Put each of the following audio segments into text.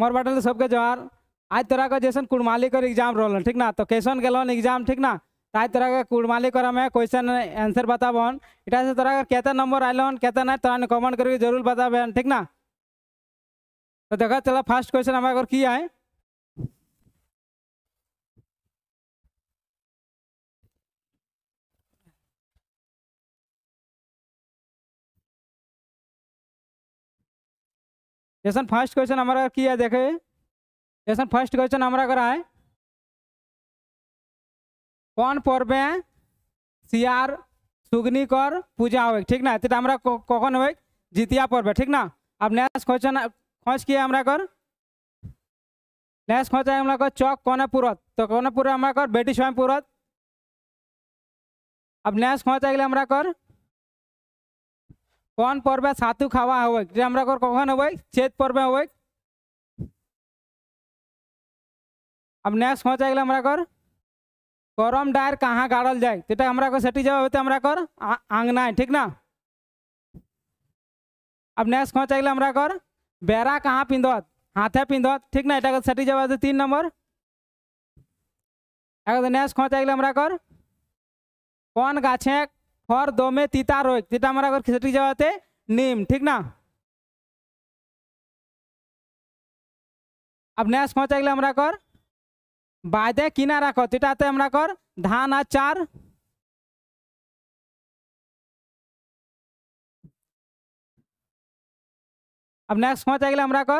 मोर bottle तो सबके जवाहर आज तोरा का जैसे कुड़माली कर एग्जाम रोल ठीक ना तो कैसन गलन एग्जाम ठीक ना तो आज तोरा का कुड़माली कर हमें क्वेश्चन आंसर बताबन इटा से तोरा कत केता नंबर हन केता ना तोरा कमेंट करके जरूर बताबन ठीक ना तो देखा चला फर्स्ट क्वेश्चन हमारे की है जैसा फर्स्ट क्वेश्चन हमारा किया देखे जैसा फर्स्ट क्वेश्चन हमारा करा है कौन पर्व सियार सुग्नी कर पूजा हो ठीक ना तो हमारा कौन हो जितिया पर्व ठीक ना अब नेक्स्ट क्वेश्चन खोज किया हमारा कर नेक्स्ट खोज है हमारा कर चौक कौन पूरत तो कौन पूरा हमारा कर बेटी स्वयं पूरत अब नेक्स्ट खोज आ गया हमारा कर कौन पर्व सातु खावा हो कौन हो चेत पर्व हो अब नेक्स्ट हो जाए हमरा गरम डायर कहाँ गाड़ल जाए तो हमरा को सेटी जब होते हमरा कर आंगना है ठीक ना अब नेक्स्ट हो जाए हमरा कर बेरा कहाँ पिंधत हाथे पिंधत ठीक ना इटा सेटी जब तीन नंबर नेक्स्ट हो जाए हमरा कर कौन गाछे হর দমে তিতা রোগ যেটা আমরা এখন সেটি যাওয়াতে নিম ঠিক না अब नेक्स्ट पहुँचा गया हमारा बादे किनारा कर तिटाते तो हमारा धान आ चार अब नेक्स्ट पहुँचा गया हमारा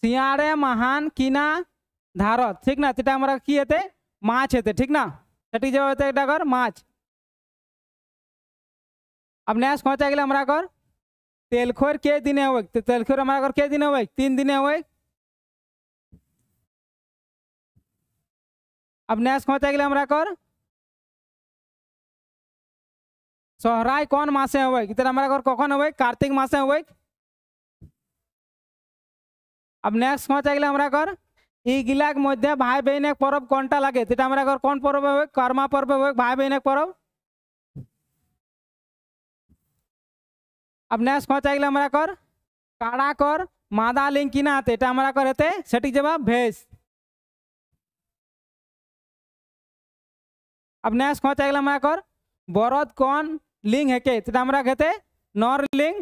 सियारे महान किना धारत ठीक ना तिटा हमारा की हेते माछ हेते ठीक ना छठी जवाब होता है एक कर माछ अब न्यास पहुँचा गया हमारा घर तेलखोर के दिन हो तो तेलखोर हमारा घर के दिन हो तीन दिन हो अब न्यास पहुँचा गया हमारा घर सोहराय कौन मासे हो हमारा घर कौन हो कार्तिक मासे हो अब नेक्स्ट पहुँचा गया हमारा घर ইগিলাক মধ্যে ভাই বহনেক পরব কোনটা লাগে সেটা আমরা এখন কোন পরবে হবে কর্মা পরবে হবে ভাই বহনেক পরব अब नेक्स्ट कौन चाहिए हमारा कर काड़ा कर मादा लिंग की ना आते हमारा कर रहते सटीक जवाब भेज अब नेक्स्ट कौन चाहिए हमारा कर बरद कौन लिंग है के हमारा कहते नॉर लिंग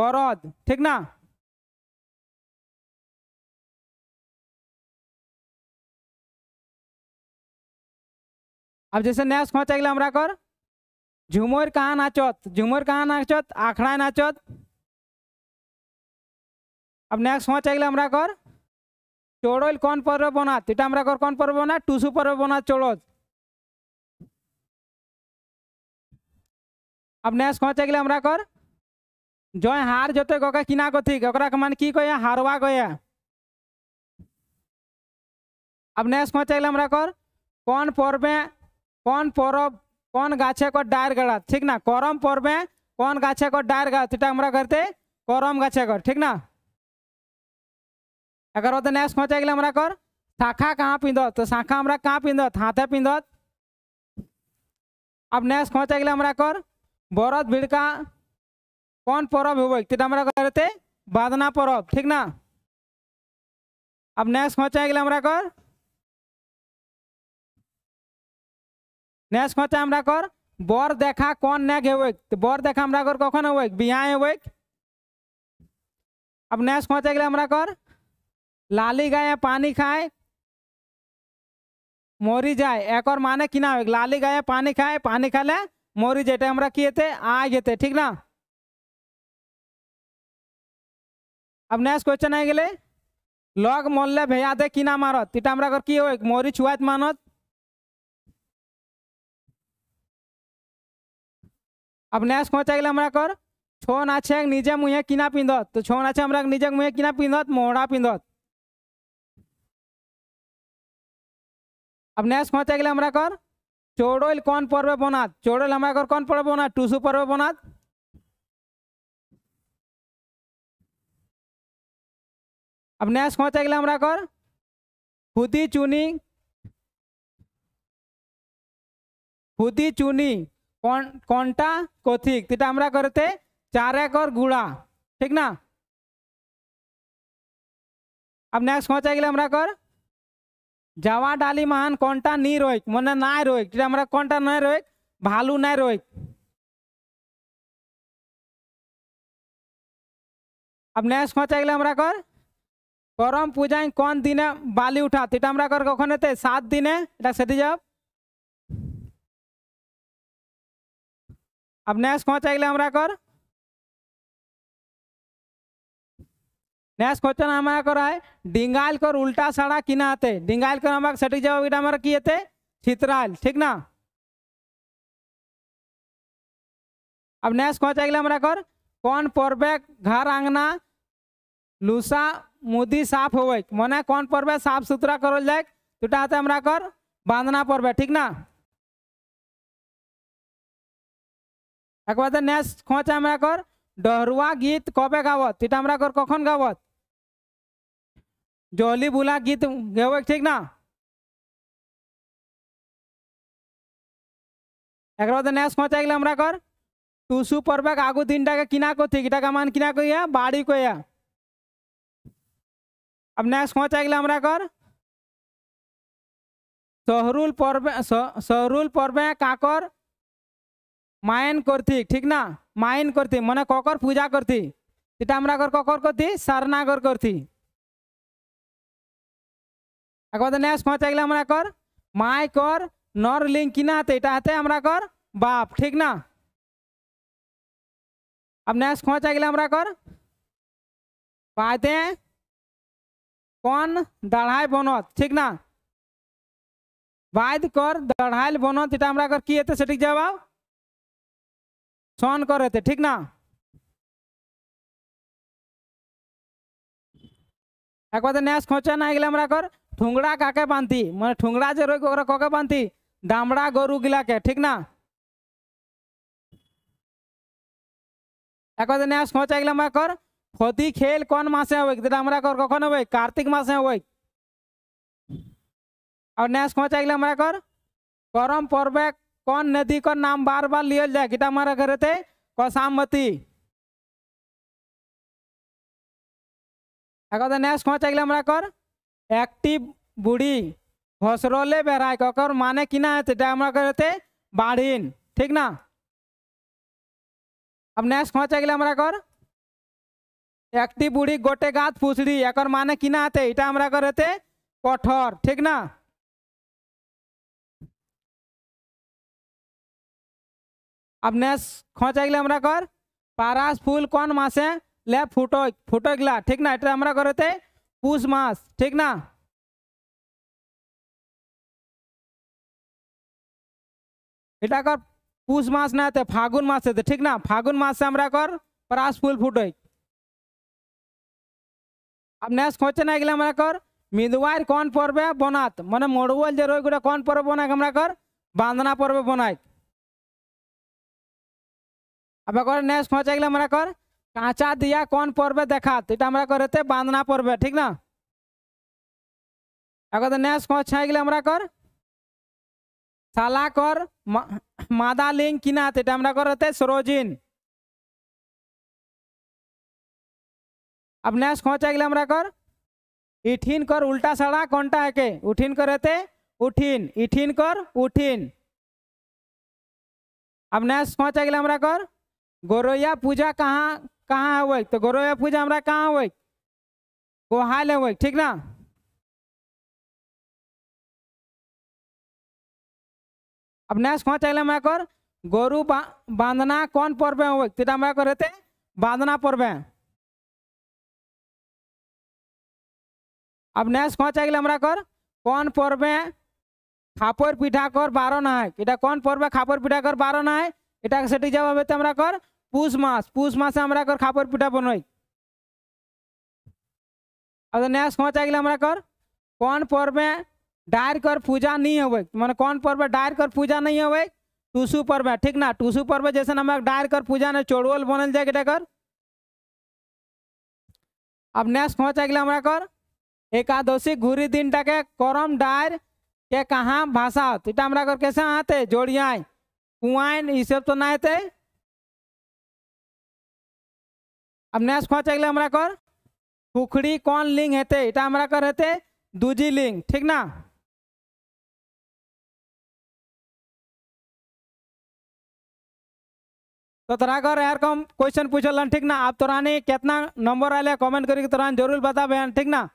बरद ठीक ना अब जैसे नेक्स्ट खोच गए हमारा कर झुमर कहाँ नाचत झुमर कहाँ नाचत आखड़ा नाचत अब नेक्स्ट खोच गया हमारा कर चौड़ल कौन पर्व बनात इटा हमारा कर कौन पर्व बना टूसु पर्व बना चोड़ अब नेक्स्ट खोच गए हमारा कर जय हार जोते गके किना कथिक मान की कहे हारवा कहे अब नेक्स्ट खोच गया हमारा कर कौन पर्व কোন পরব কোন গাছে কর ডায়ের গড়া ঠিক না করম পর্বে কোন গাছে কর ডায়ের গড়া সেটা আমরা করতে করম গাছে কর ठीक ना अगर वो नेक्स्ट पहुँचा गया हमारा कर शाखा कहाँ पिंधत तो शाखा हमारा कहाँ पिंधत हाथे पिंधत अब नेक्स्ट पहुँचा गया हमारा कर बरद भिड़का कौन पर्व होते हमारा करते बादना पर्व ठीक ना अब नेक्स्ट पहुँचा गया हमारा कर नेक्स्ट कर নেক্সট হচ্ছে আমরা কর বর দেখা কোন নেগ হেউক বর দেখা আমরা কর কখন হেউক বিয়াহ হেউক अब नेक्स्ट पहुंचे गए हमारा कर लाली गाय पानी खाए मोरी जाए एक और माने कि ना लाली गाय पानी खाए पानी खाले ले मोरी जेटे हमारा किए थे आ गए थे ठीक ना अब नेक्स्ट क्वेश्चन आ गए लॉग मोल्ले भैया दे कि ना मारत इटा हमारा कर की हो मोरी छुआत मानत अब नेक्स्ट हो जाएगा हमरा कर छो ना छे निजे मुहे किना पिंधत तो छो ना छे हमरा निजे मुहे किना पिंधत मोहरा पिंधत अब नेक्स्ट हो जाएगा हमरा कर चौड़ोल कौन पर्व बनात चौड़ोल हमरा कर कौन पर्व बनात टूसू पर्व बनात अब नेक्स्ट हो जाएगा हमरा कर खुदी चुनी खुदी चुनी कौन कौनटा कथिक तीटा हमरा करते चारक और गुड़ा ठीक ना अब नेक्स्ट कौन चाहिए हमरा कर जावा डाली महान कौनटा नहीं रोक मन ना रोक हमरा कौनटा ना रोक भालू ना रोक अब नेक्स्ट कौन चाहिए हमरा कर करम पूजा कौन दिन बाली उठा तो हमरा कर कखन हेतै सात दिन है से दीजिए अब नेक्स्ट कौन चाहिए हमारा कर नेक्स्ट क्वेश्चन हमारा कर है डिंगाल कर उल्टा साड़ा किना आते डिंगाल कर हमारा सटीक जवाब हमारा किए थे छित्राल ठीक ना अब नेक्स्ट कौन चाहिए हमारा कर कौन पर्वे घर आंगना लूसा मुदी साफ हो मैंने कौन पर्वे साफ सुथरा करल जाए तो हमारा कर बांधना पर्वे ठीक ना एक बार नेक्स्ट खोज हमें डहरुआ गीत कब गावत इटा कखन गावत जली बुला गीत गेब ठीक ना एक बार नेक्स्ट खोज आगे हमारा कर टूसु पर्व आगू दिन टाइम किना को थी इटा मान किना को या बाड़ी को या अब नेक्स्ट खोज आगे हमारा कर सहरुल पर्वे सहरुल पर्व काकर मायन करती ठीक ना मायन करती मैंने ककर पूजा करती पीतामरागर ककर करती सारनागर करती नेक्स्ट कर तो माय कर नर लिंक किना हते इटा हते हमारा कर बाप ठीक ना अब नेक्स्ट कौन चाहिए हमारा कर पाते कौन दढ़ाई बनोत ठीक ना वायद कर दढ़ाई बनोत इटा हमारा कर किए थे सटीक जवाब सोन कर रहे थे ठीक ना एक बार तो न्यास खोचा ना गले हमरा कर ठुंगड़ा काके बांधी मैं ठुंगड़ा जे रोक ओकरा कके बांधी डामड़ा गोरु गिला के ठीक ना एक बार तो न्यास खोचा गले हमरा कर खोदी खेल कौन मासे होवे डामड़ा कर कौन होवे कार्तिक मासे होवे और न्यास खोचा गले हमरा कर करम पर्व कौन नदी का नाम बार बार लिया जाए कितना मारा करे थे कौशामती नेक्स्ट तो कौन चाहिए हमारा कर एक्टिव बूढ़ी घसरौले बेहराए कर माने कि ना है तो हमारा करे थे बाढ़ीन ठीक ना अब नेक्स्ट कौन चाहिए हमारा कर एक्टिव बूढ़ी गोटे गात फुसड़ी एक माने कि ना है तो हमारा करे थे कठोर ठीक ना अब नेस खोचा गया हमरा कर पारास फूल कौन मास है ले फुटो फुटो गला ठीक ना এটা আমরা করতে পুষ মাস ঠিক না এটা কর পুষ মাস না তে ফাগুন মাসে তে ঠিক না ফাগুন মাসে আমরা কর পারাস ফুল ফুটে अब नेस खोचे ना গেলে আমরা কর মিদুয়ার কোন পর্বে বনাত মানে মড়ুয়াল যে রই গুটা কোন পর্বে বনাক আমরা কর বাঁধনা পর্বে বনায় अब एक नेक्स्ट पहुँचे गल हमारा कर कांचा दिया कौन पर्व देखा तो हमारा कर बांधना पर्व ठीक ना अगर नेक्स्ट पहुँचे गल हमारा कर साला कर मादा लिंग किना तो हमारा कर सरोजिन अब नेक्स्ट पहुँचे गल हमारा कर इठिन कर उल्टा सड़ा कौनटा है के उठिन कर रहते उठिन इठिन कर उठिन अब नेक्स्ट पहुँचे गल हमारा कर गोरैया पूजा कहाँ कहाँ होवे तो गोरैया पूजा हमारा कहाँ होवे गोहाल होवे ठीक ना अब नेक्स्ट कौन चाहिए मैं कर गोरु बा, बांधना कौन पर्व होवे तेरा मैं कर रहते बांधना पर्व अब नेक्स्ट कौन चाहिए हमारा कर कौन पर्व खापर पिठा कर बारो ना है कौन पर्व खापर पिठा कर बारो ना है इटा এটা সেটি জবাবে हमारा कर पुष मास पुष मास আমরা কর খাপর পিঠা नेक्स्ट कौन चाहिए हमारा कर कौन पर्व में डायर कर पूजा नहीं होवे मैंने कौन पर्व में डायर कर पूजा नहीं होवे टूसू पर्व में ठीक ना टुसु पर्व में जैसे हमारे डायर कर पूजा ने चोड़वल बनल जाए बेटा कर अब नेक्स्ट कौन चाहिए हमारा कर एकादशी घूरी दिन टाके करम डायर के कहाँ भाषा होता तो हमारा कर कैसे आते जोड़िया कुआन ये सब तो ना आते अब नेक्स्ट खोचे गले हमरा खुखड़ी कौन लिंग हेते इटा हमरा कर हेते दूजी लिंग ठीक ना तो तोरा कर यार कम क्वेश्चन पूछल ठीक ना आप तोरानी कितना नंबर आया कमेंट करके तोरान जरूर बताबे ठीक ना